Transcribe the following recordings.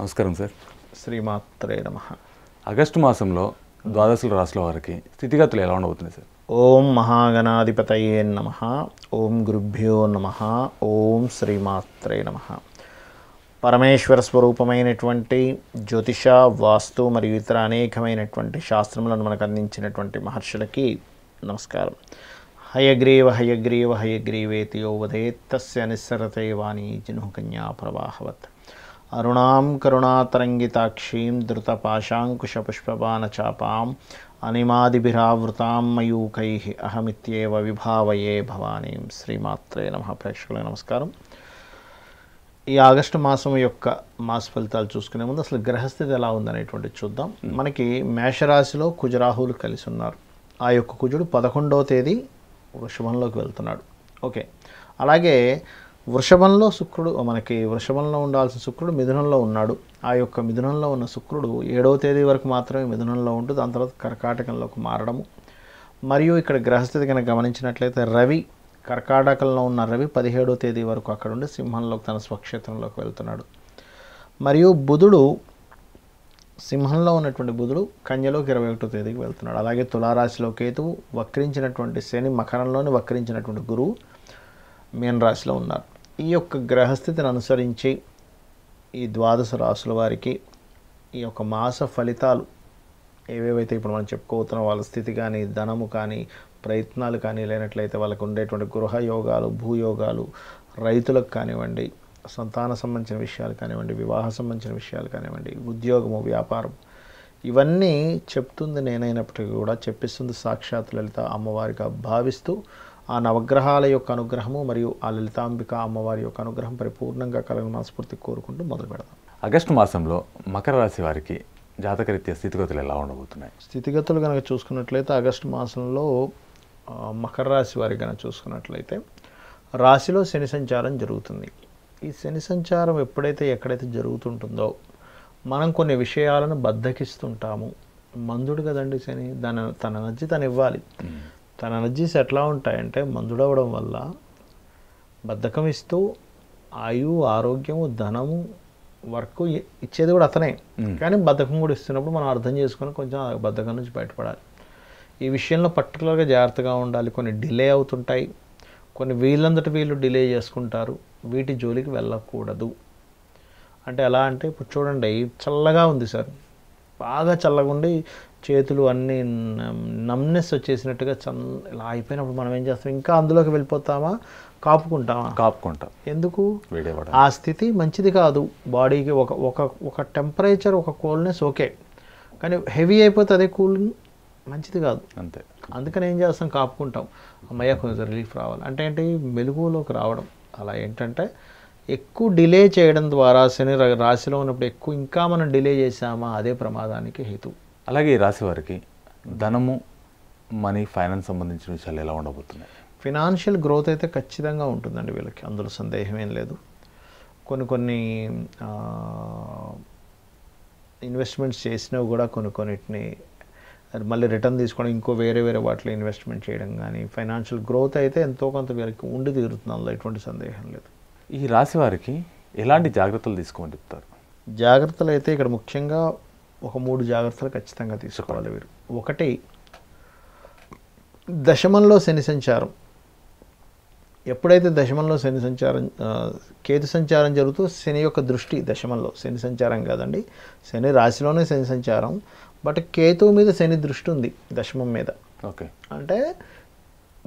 నమస్కారం సార్ శ్రీమాత్రే నమ ఆగస్టు మాసంలో ద్వాదశుల రాసుల వారికి స్థితిగతులు ఎలా ఉండబోతున్నాయి సార్ ఓం మహాగణాధిపతయే నమ ఓం గురుభ్యో నమ ఓం శ్రీమాత్రే నమ పరమేశ్వర స్వరూపమైనటువంటి జ్యోతిష వాస్తు మరియు ఇతర అనేకమైనటువంటి శాస్త్రములను మనకు అందించినటువంటి మహర్షులకి నమస్కారం హయగ్రీవ హయగ్రీవ హయగ్రీవేతి యోవదే తస్య అనుసరతే వాణి జిను కన్యా ప్రవాహవత్ అరుణాం కరుణాతరంగితాక్షీం ధృతపాశాంకుశపుష్పబాణచాపాం అనిమాదిభిరావృతాం మయూకై అహమిత్యేవ విభావయే భవానీం శ్రీమాత్రే నమ ప్రేక్షకుల నమస్కారం ఈ ఆగస్టు మాసం యొక్క మాస ఫలితాలు చూసుకునే ముందు అసలు గ్రహస్థితి ఎలా ఉందనేటువంటి చూద్దాం మనకి మేషరాశిలో కుజరాహువులు కలిసి ఉన్నారు ఆ యొక్క కుజుడు పదకొండవ తేదీ శుభంలోకి వెళ్తున్నాడు ఓకే అలాగే వృషభంలో శుక్రుడు మనకి వృషభంలో ఉండాల్సిన శుక్రుడు మిథునంలో ఉన్నాడు ఆ యొక్క మిథునంలో ఉన్న శుక్రుడు ఏడవ తేదీ వరకు మాత్రమే మిథునంలో ఉంటూ దాని తర్వాత కర్కాటకంలోకి మారడము మరియు ఇక్కడ గ్రహస్థితి కనుక గమనించినట్లయితే రవి కర్కాటకంలో ఉన్న రవి పదిహేడో తేదీ వరకు అక్కడ ఉండి సింహంలోకి తన స్వక్షేత్రంలోకి వెళ్తున్నాడు మరియు బుధుడు సింహంలో ఉన్నటువంటి బుధుడు కన్యలోకి ఇరవై ఒకటో తేదీకి వెళ్తున్నాడు అలాగే తులారాశిలో కేతువు వక్రించినటువంటి శని మకరంలోని వక్రించినటువంటి గురువు మీనరాశిలో ఉన్నారు ఈ యొక్క గ్రహస్థితిని అనుసరించి ఈ ద్వాదశ రాశుల వారికి ఈ యొక్క మాస ఫలితాలు ఏవేవైతే ఇప్పుడు మనం చెప్పుకోతున్న వాళ్ళ స్థితి కానీ ధనము కానీ ప్రయత్నాలు కానీ లేనట్లయితే వాళ్ళకు ఉండేటువంటి గృహ యోగాలు భూయోగాలు రైతులకు కానివ్వండి సంతాన సంబంధించిన విషయాలు కానివ్వండి వివాహ సంబంధించిన విషయాలు కానివ్వండి ఉద్యోగము వ్యాపారం ఇవన్నీ చెప్తుంది నేనైనప్పటికీ కూడా చెప్పిస్తుంది సాక్షాత్ లలిత అమ్మవారిగా భావిస్తూ ఆ నవగ్రహాల యొక్క అనుగ్రహము మరియు ఆ లలితాంబిక అమ్మవారి యొక్క అనుగ్రహం పరిపూర్ణంగా కలగ మనస్ఫూర్తి కోరుకుంటూ మొదలు పెడదాం ఆగస్టు మాసంలో మకర రాశి వారికి జాతకరీత్యా స్థితిగతులు ఎలా ఉండబోతున్నాయి స్థితిగతులు కనుక చూసుకున్నట్లయితే ఆగస్టు మాసంలో మకర రాశి వారి కనుక చూసుకున్నట్లయితే రాశిలో శని సంచారం జరుగుతుంది ఈ శని సంచారం ఎప్పుడైతే ఎక్కడైతే జరుగుతుంటుందో మనం కొన్ని విషయాలను బద్దకిస్తుంటాము మందుడు కదండి శని దాని తన నచ్చి తను ఇవ్వాలి తన ఎనర్జీస్ ఎట్లా ఉంటాయంటే మందుడవడం వల్ల బద్ధకం ఇస్తూ ఆయు ఆరోగ్యము ధనము వర్క్ ఇచ్చేది కూడా అతనే కానీ బద్ధకం కూడా ఇస్తున్నప్పుడు మనం అర్థం చేసుకొని కొంచెం బద్ధకం నుంచి బయటపడాలి ఈ విషయంలో పర్టికులర్గా జాగ్రత్తగా ఉండాలి కొన్ని డిలే అవుతుంటాయి కొన్ని వీళ్ళందరి వీళ్ళు డిలే చేసుకుంటారు వీటి జోలికి వెళ్ళకూడదు అంటే ఎలా అంటే ఇప్పుడు చూడండి చల్లగా ఉంది సార్ బాగా చల్లగుండి చేతులు అన్నీ నమ్నెస్ వచ్చేసినట్టుగా చల్ ఇలా అయిపోయినప్పుడు మనం ఏం చేస్తాం ఇంకా అందులోకి వెళ్ళిపోతామా కాపుకుంటామా కాపుకుంటాం ఎందుకు ఆ స్థితి మంచిది కాదు బాడీకి ఒక ఒక ఒక టెంపరేచర్ ఒక కూల్నెస్ ఓకే కానీ హెవీ అయిపోతే అదే కూల్ మంచిది కాదు అంతే అందుకని ఏం చేస్తాం కాపుకుంటాం అమ్మయ్య కొంచెం రిలీఫ్ రావాలి అంటే ఏంటి మెలుగులోకి రావడం అలా ఏంటంటే ఎక్కువ డిలే చేయడం ద్వారా శని రాశిలో ఉన్నప్పుడు ఎక్కువ ఇంకా మనం డిలే చేసామా అదే ప్రమాదానికి హేతు అలాగే ఈ రాశి వారికి ధనము మనీ ఫైనాన్స్ సంబంధించిన విషయాలు ఎలా ఉండబోతున్నాయి ఫినాన్షియల్ గ్రోత్ అయితే ఖచ్చితంగా ఉంటుందండి వీళ్ళకి అందులో సందేహం ఏం లేదు కొన్ని కొన్ని ఇన్వెస్ట్మెంట్స్ చేసినవి కూడా కొన్ని కొన్నిటిని మళ్ళీ రిటర్న్ తీసుకోవడం ఇంకో వేరే వేరే వాటిలో ఇన్వెస్ట్మెంట్ చేయడం కానీ ఫైనాన్షియల్ గ్రోత్ అయితే ఎంతో కొంత వీళ్ళకి ఉండి తీరుతుంది అందులో ఎటువంటి సందేహం లేదు ఈ రాశి వారికి ఎలాంటి జాగ్రత్తలు తీసుకోమని చెప్తారు జాగ్రత్తలు అయితే ఇక్కడ ముఖ్యంగా ఒక మూడు జాగ్రత్తలు ఖచ్చితంగా తీసుకోవాలి వీరు ఒకటి దశమంలో శని సంచారం ఎప్పుడైతే దశమంలో శని సంచారం కేతు సంచారం జరుగుతూ శని యొక్క దృష్టి దశమంలో శని సంచారం కాదండి శని రాశిలోనే శని సంచారం బట్ కేతువు మీద శని దృష్టి ఉంది దశమం మీద ఓకే అంటే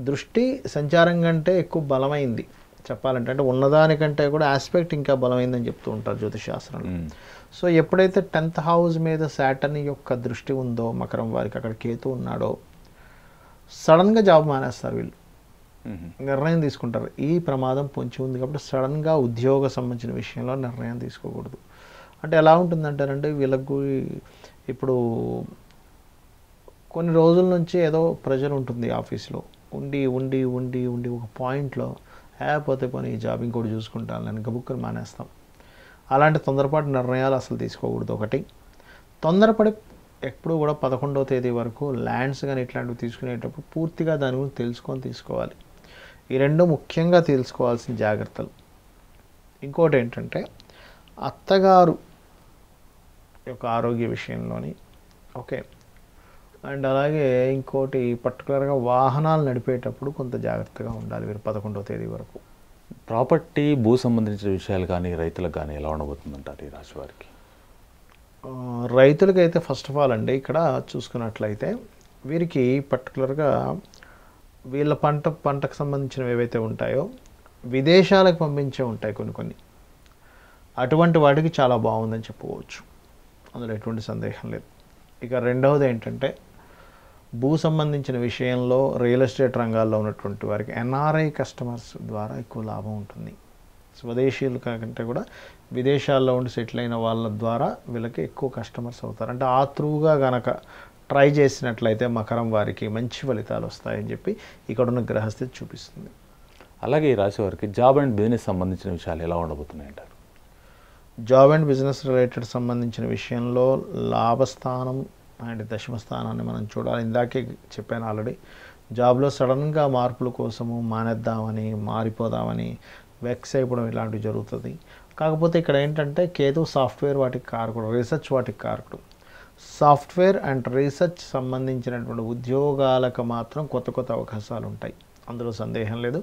దృష్టి సంచారం కంటే ఎక్కువ బలమైంది చెప్పాలంటే అంటే ఉన్నదానికంటే కూడా ఆస్పెక్ట్ ఇంకా బలమైందని చెప్తూ ఉంటారు జ్యోతిషాస్త్రంలో సో ఎప్పుడైతే టెన్త్ హౌస్ మీద శాటర్న్ యొక్క దృష్టి ఉందో మకరం వారికి అక్కడ కేతు ఉన్నాడో సడన్గా జాబ్ మానేస్తారు వీళ్ళు నిర్ణయం తీసుకుంటారు ఈ ప్రమాదం పొంచి ఉంది కాబట్టి సడన్గా ఉద్యోగ సంబంధించిన విషయంలో నిర్ణయం తీసుకోకూడదు అంటే ఎలా ఉంటుందంటారంటే వీళ్ళకు ఇప్పుడు కొన్ని రోజుల నుంచి ఏదో ప్రెజర్ ఉంటుంది ఆఫీస్లో ఉండి ఉండి ఉండి ఉండి ఒక పాయింట్లో లేకపోతే పోనీ ఈ జాబ్ ఇంకోటి చూసుకుంటాను వెనక బుక్కుని మానేస్తాం అలాంటి తొందరపాటు నిర్ణయాలు అసలు తీసుకోకూడదు ఒకటి తొందరపడి ఎప్పుడు కూడా పదకొండవ తేదీ వరకు ల్యాండ్స్ కానీ ఇట్లాంటివి తీసుకునేటప్పుడు పూర్తిగా దాని గురించి తెలుసుకొని తీసుకోవాలి ఈ రెండు ముఖ్యంగా తెలుసుకోవాల్సిన జాగ్రత్తలు ఇంకోటి ఏంటంటే అత్తగారు యొక్క ఆరోగ్య విషయంలోని ఓకే అండ్ అలాగే ఇంకోటి పర్టికులర్గా వాహనాలు నడిపేటప్పుడు కొంత జాగ్రత్తగా ఉండాలి మీరు పదకొండవ తేదీ వరకు ప్రాపర్టీ భూ సంబంధించిన విషయాలు కానీ రైతులకు కానీ ఎలా ఉండబోతుందంటారు ఈ రాశి వారికి అయితే ఫస్ట్ ఆఫ్ ఆల్ అండి ఇక్కడ చూసుకున్నట్లయితే వీరికి పర్టికులర్గా వీళ్ళ పంట పంటకు సంబంధించినవి ఏవైతే ఉంటాయో విదేశాలకు పంపించే ఉంటాయి కొన్ని కొన్ని అటువంటి వాటికి చాలా బాగుందని చెప్పుకోవచ్చు అందులో ఎటువంటి సందేహం లేదు ఇక రెండవది ఏంటంటే భూ సంబంధించిన విషయంలో రియల్ ఎస్టేట్ రంగాల్లో ఉన్నటువంటి వారికి ఎన్ఆర్ఐ కస్టమర్స్ ద్వారా ఎక్కువ లాభం ఉంటుంది స్వదేశీయులు కాకంటే కూడా విదేశాల్లో ఉండి సెటిల్ అయిన వాళ్ళ ద్వారా వీళ్ళకి ఎక్కువ కస్టమర్స్ అవుతారు అంటే ఆ త్రూగా గనక ట్రై చేసినట్లయితే మకరం వారికి మంచి ఫలితాలు వస్తాయని చెప్పి ఇక్కడ ఉన్న గ్రహస్థితి చూపిస్తుంది అలాగే ఈ రాశి వారికి జాబ్ అండ్ బిజినెస్ సంబంధించిన విషయాలు ఎలా ఉండబోతున్నాయి అంటారు జాబ్ అండ్ బిజినెస్ రిలేటెడ్ సంబంధించిన విషయంలో లాభస్థానం అంటే దశమ స్థానాన్ని మనం చూడాలి ఇందాకే చెప్పాను ఆల్రెడీ జాబ్లో సడన్గా మార్పుల కోసము మానేద్దామని మారిపోదామని వెక్స్ అయిపోవడం ఇలాంటివి జరుగుతుంది కాకపోతే ఇక్కడ ఏంటంటే కేతు సాఫ్ట్వేర్ వాటికి కారకుడు రీసెర్చ్ వాటికి కారకుడు సాఫ్ట్వేర్ అండ్ రీసెర్చ్ సంబంధించినటువంటి ఉద్యోగాలకు మాత్రం కొత్త కొత్త అవకాశాలు ఉంటాయి అందులో సందేహం లేదు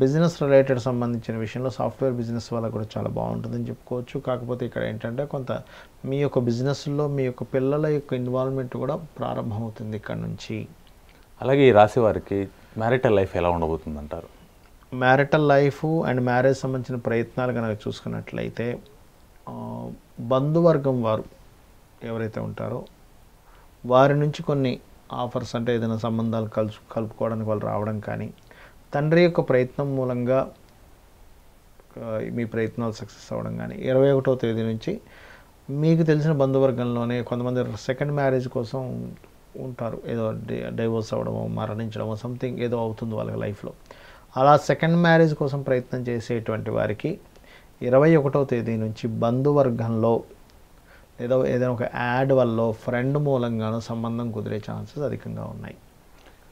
బిజినెస్ రిలేటెడ్ సంబంధించిన విషయంలో సాఫ్ట్వేర్ బిజినెస్ వల్ల కూడా చాలా బాగుంటుందని చెప్పుకోవచ్చు కాకపోతే ఇక్కడ ఏంటంటే కొంత మీ యొక్క బిజినెస్లో మీ యొక్క పిల్లల యొక్క ఇన్వాల్వ్మెంట్ కూడా ప్రారంభమవుతుంది ఇక్కడ నుంచి అలాగే ఈ రాశి వారికి మ్యారిటల్ లైఫ్ ఎలా ఉండబోతుంది అంటారు మ్యారిటల్ లైఫ్ అండ్ మ్యారేజ్ సంబంధించిన ప్రయత్నాలు కనుక చూసుకున్నట్లయితే బంధువర్గం వారు ఎవరైతే ఉంటారో వారి నుంచి కొన్ని ఆఫర్స్ అంటే ఏదైనా సంబంధాలు కలుసు కలుపుకోవడానికి వాళ్ళు రావడం కానీ తండ్రి యొక్క ప్రయత్నం మూలంగా మీ ప్రయత్నాలు సక్సెస్ అవ్వడం కానీ ఇరవై ఒకటో తేదీ నుంచి మీకు తెలిసిన బంధువర్గంలోనే కొంతమంది సెకండ్ మ్యారేజ్ కోసం ఉంటారు ఏదో డైవోర్స్ అవ్వడమో మరణించడమో సంథింగ్ ఏదో అవుతుంది వాళ్ళకి లైఫ్లో అలా సెకండ్ మ్యారేజ్ కోసం ప్రయత్నం చేసేటువంటి వారికి ఇరవై ఒకటో తేదీ నుంచి బంధువర్గంలో లేదా ఏదైనా ఒక యాడ్ వల్ల ఫ్రెండ్ మూలంగానూ సంబంధం కుదిరే ఛాన్సెస్ అధికంగా ఉన్నాయి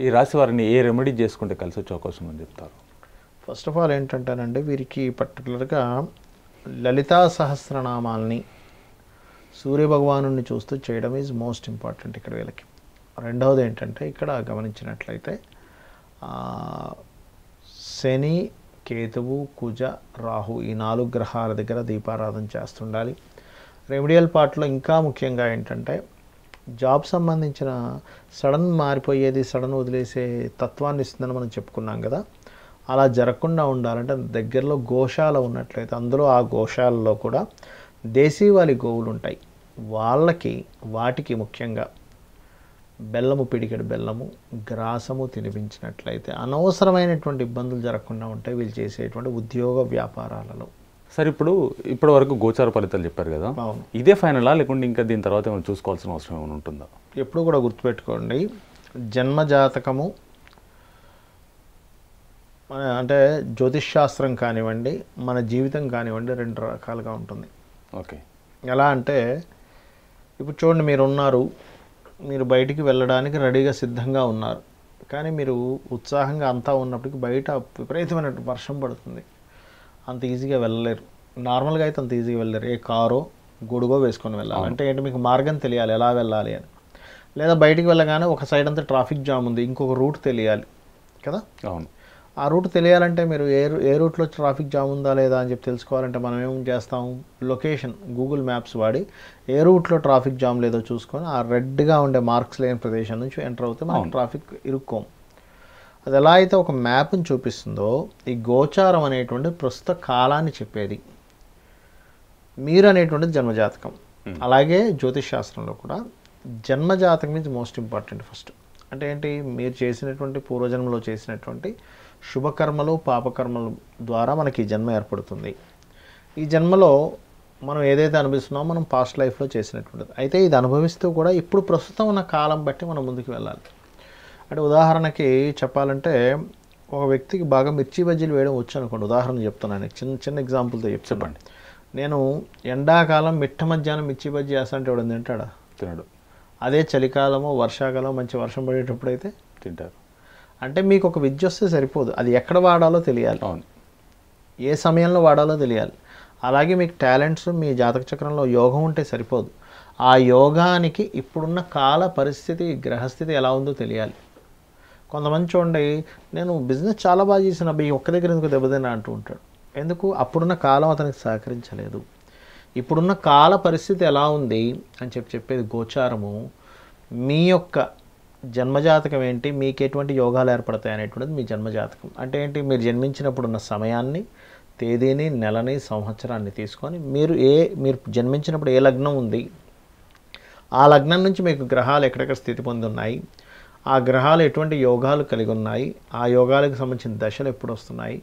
ఈ రాశి వారిని ఏ రెమెడీ చేసుకుంటే కలిసి వచ్చే అవకాశం ఉందని చెప్తారు ఫస్ట్ ఆఫ్ ఆల్ ఏంటంటేనండి వీరికి పర్టికులర్గా లలితా సహస్రనామాలని సూర్యభగవాను చూస్తూ చేయడం ఈజ్ మోస్ట్ ఇంపార్టెంట్ ఇక్కడ వీళ్ళకి రెండవది ఏంటంటే ఇక్కడ గమనించినట్లయితే శని కేతువు కుజ రాహు ఈ నాలుగు గ్రహాల దగ్గర దీపారాధన చేస్తుండాలి రెమిడియల్ పార్ట్లో ఇంకా ముఖ్యంగా ఏంటంటే జాబ్ సంబంధించిన సడన్ మారిపోయేది సడన్ వదిలేసే తత్వాన్ని ఇస్తుందని మనం చెప్పుకున్నాం కదా అలా జరగకుండా ఉండాలంటే దగ్గరలో గోశాల ఉన్నట్లయితే అందులో ఆ గోశాలలో కూడా దేశీవాళి గోవులు ఉంటాయి వాళ్ళకి వాటికి ముఖ్యంగా బెల్లము పిడికెడు బెల్లము గ్రాసము తినిపించినట్లయితే అనవసరమైనటువంటి ఇబ్బందులు జరగకుండా ఉంటాయి వీళ్ళు చేసేటువంటి ఉద్యోగ వ్యాపారాలలో సార్ ఇప్పుడు ఇప్పటి వరకు గోచార ఫలితాలు చెప్పారు కదా ఇదే ఫైనలా లేకుంటే ఇంకా దీని తర్వాత ఏమైనా చూసుకోవాల్సిన అవసరం ఏమైనా ఉంటుందా ఎప్పుడు కూడా గుర్తుపెట్టుకోండి జన్మ జాతకము అంటే జ్యోతిష్ శాస్త్రం కానివ్వండి మన జీవితం కానివ్వండి రెండు రకాలుగా ఉంటుంది ఓకే ఎలా అంటే ఇప్పుడు చూడండి మీరు ఉన్నారు మీరు బయటికి వెళ్ళడానికి రెడీగా సిద్ధంగా ఉన్నారు కానీ మీరు ఉత్సాహంగా అంతా ఉన్నప్పటికీ బయట విపరీతమైన వర్షం పడుతుంది అంత ఈజీగా వెళ్ళలేరు నార్మల్గా అయితే అంత ఈజీగా వెళ్ళలేరు ఏ కారో గొడుగో వేసుకొని వెళ్ళాలి అంటే ఏంటి మీకు మార్గం తెలియాలి ఎలా వెళ్ళాలి అని లేదా బయటికి వెళ్ళగానే ఒక సైడ్ అంతా ట్రాఫిక్ జామ్ ఉంది ఇంకొక రూట్ తెలియాలి కదా అవును ఆ రూట్ తెలియాలంటే మీరు ఏ ఏ రూట్లో ట్రాఫిక్ జామ్ ఉందా లేదా అని చెప్పి తెలుసుకోవాలంటే మనం ఏం చేస్తాం లొకేషన్ గూగుల్ మ్యాప్స్ వాడి ఏ రూట్లో ట్రాఫిక్ జామ్ లేదో చూసుకొని ఆ రెడ్గా ఉండే మార్క్స్ లేని ప్రదేశం నుంచి ఎంటర్ అవుతే మనం ట్రాఫిక్ ఇరుక్కోము అది ఎలా అయితే ఒక మ్యాప్ని చూపిస్తుందో ఈ గోచారం అనేటువంటి ప్రస్తుత కాలాన్ని చెప్పేది మీరు అనేటువంటి జన్మజాతకం అలాగే జ్యోతిష్ శాస్త్రంలో కూడా జన్మజాతకం మీద మోస్ట్ ఇంపార్టెంట్ ఫస్ట్ అంటే ఏంటి మీరు చేసినటువంటి పూర్వజన్మలో చేసినటువంటి శుభకర్మలు పాపకర్మల ద్వారా మనకి ఈ జన్మ ఏర్పడుతుంది ఈ జన్మలో మనం ఏదైతే అనుభవిస్తున్నామో మనం పాస్ట్ లైఫ్లో చేసినటువంటిది అయితే ఇది అనుభవిస్తూ కూడా ఇప్పుడు ప్రస్తుతం ఉన్న కాలం బట్టి మనం ముందుకు వెళ్ళాలి అంటే ఉదాహరణకి చెప్పాలంటే ఒక వ్యక్తికి బాగా మిర్చి బజ్జీలు వేయడం వచ్చు అనుకోండి ఉదాహరణ చెప్తున్నాను చిన్న చిన్న ఎగ్జాంపుల్తో చెప్పండి నేను ఎండాకాలం మిట్ట మధ్యాహ్నం మిర్చి బజ్జీ వేస్తాంటే వాడు తింటాడా తినడు అదే చలికాలము వర్షాకాలం మంచి వర్షం పడేటప్పుడు అయితే తింటారు అంటే మీకు ఒక విద్య వస్తే సరిపోదు అది ఎక్కడ వాడాలో తెలియాలి అవును ఏ సమయంలో వాడాలో తెలియాలి అలాగే మీకు టాలెంట్స్ మీ జాతక చక్రంలో యోగం ఉంటే సరిపోదు ఆ యోగానికి ఇప్పుడున్న కాల పరిస్థితి గ్రహస్థితి ఎలా ఉందో తెలియాలి కొంతమంది చూడండి నేను బిజినెస్ చాలా బాగా చేసిన అబ్బాయి ఒక్క దగ్గర ఎందుకు దెబ్బతిన్నా అంటూ ఉంటాడు ఎందుకు అప్పుడున్న కాలం అతనికి సహకరించలేదు ఇప్పుడున్న కాల పరిస్థితి ఎలా ఉంది అని చెప్పి చెప్పేది గోచారము మీ యొక్క జన్మజాతకం ఏంటి మీకు ఎటువంటి యోగాలు ఏర్పడతాయి అనేటువంటిది మీ జన్మజాతకం అంటే ఏంటి మీరు జన్మించినప్పుడు ఉన్న సమయాన్ని తేదీని నెలని సంవత్సరాన్ని తీసుకొని మీరు ఏ మీరు జన్మించినప్పుడు ఏ లగ్నం ఉంది ఆ లగ్నం నుంచి మీకు గ్రహాలు ఎక్కడెక్కడ స్థితి పొంది ఉన్నాయి ఆ గ్రహాలు ఎటువంటి యోగాలు కలిగి ఉన్నాయి ఆ యోగాలకు సంబంధించిన దశలు ఎప్పుడు వస్తున్నాయి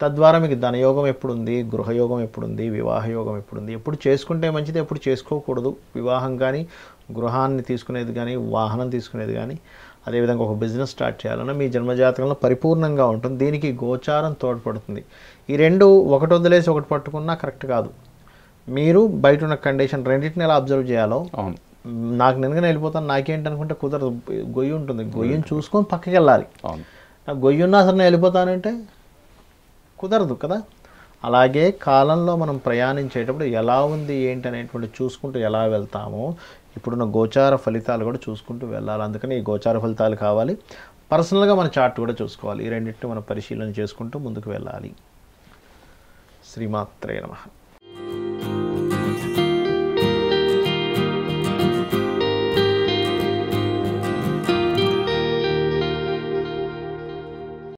తద్వారా మీకు ధనయోగం ఎప్పుడుంది గృహయోగం ఎప్పుడుంది వివాహ యోగం ఎప్పుడుంది ఎప్పుడు చేసుకుంటే మంచిది ఎప్పుడు చేసుకోకూడదు వివాహం కానీ గృహాన్ని తీసుకునేది కానీ వాహనం తీసుకునేది కానీ అదేవిధంగా ఒక బిజినెస్ స్టార్ట్ చేయాలన్నా మీ జన్మజాతకంలో పరిపూర్ణంగా ఉంటుంది దీనికి గోచారం తోడ్పడుతుంది ఈ రెండు ఒకటి వదిలేసి ఒకటి పట్టుకున్నా కరెక్ట్ కాదు మీరు బయట ఉన్న కండిషన్ రెండింటిని ఎలా అబ్జర్వ్ చేయాలో అవును నాకు నేను వెళ్ళిపోతాను నాకేంటి అనుకుంటే కుదరదు గొయ్యి ఉంటుంది గొయ్యిని చూసుకొని పక్కకి వెళ్ళాలి గొయ్యి ఉన్నా సరే నేను వెళ్ళిపోతానంటే కుదరదు కదా అలాగే కాలంలో మనం ప్రయాణించేటప్పుడు ఎలా ఉంది ఏంటి అనేటువంటి చూసుకుంటూ ఎలా వెళ్తామో ఇప్పుడున్న గోచార ఫలితాలు కూడా చూసుకుంటూ వెళ్ళాలి అందుకని ఈ గోచార ఫలితాలు కావాలి పర్సనల్గా మన చార్ట్ కూడా చూసుకోవాలి ఈ రెండింటిని మనం పరిశీలన చేసుకుంటూ ముందుకు వెళ్ళాలి శ్రీమాత్రే నమ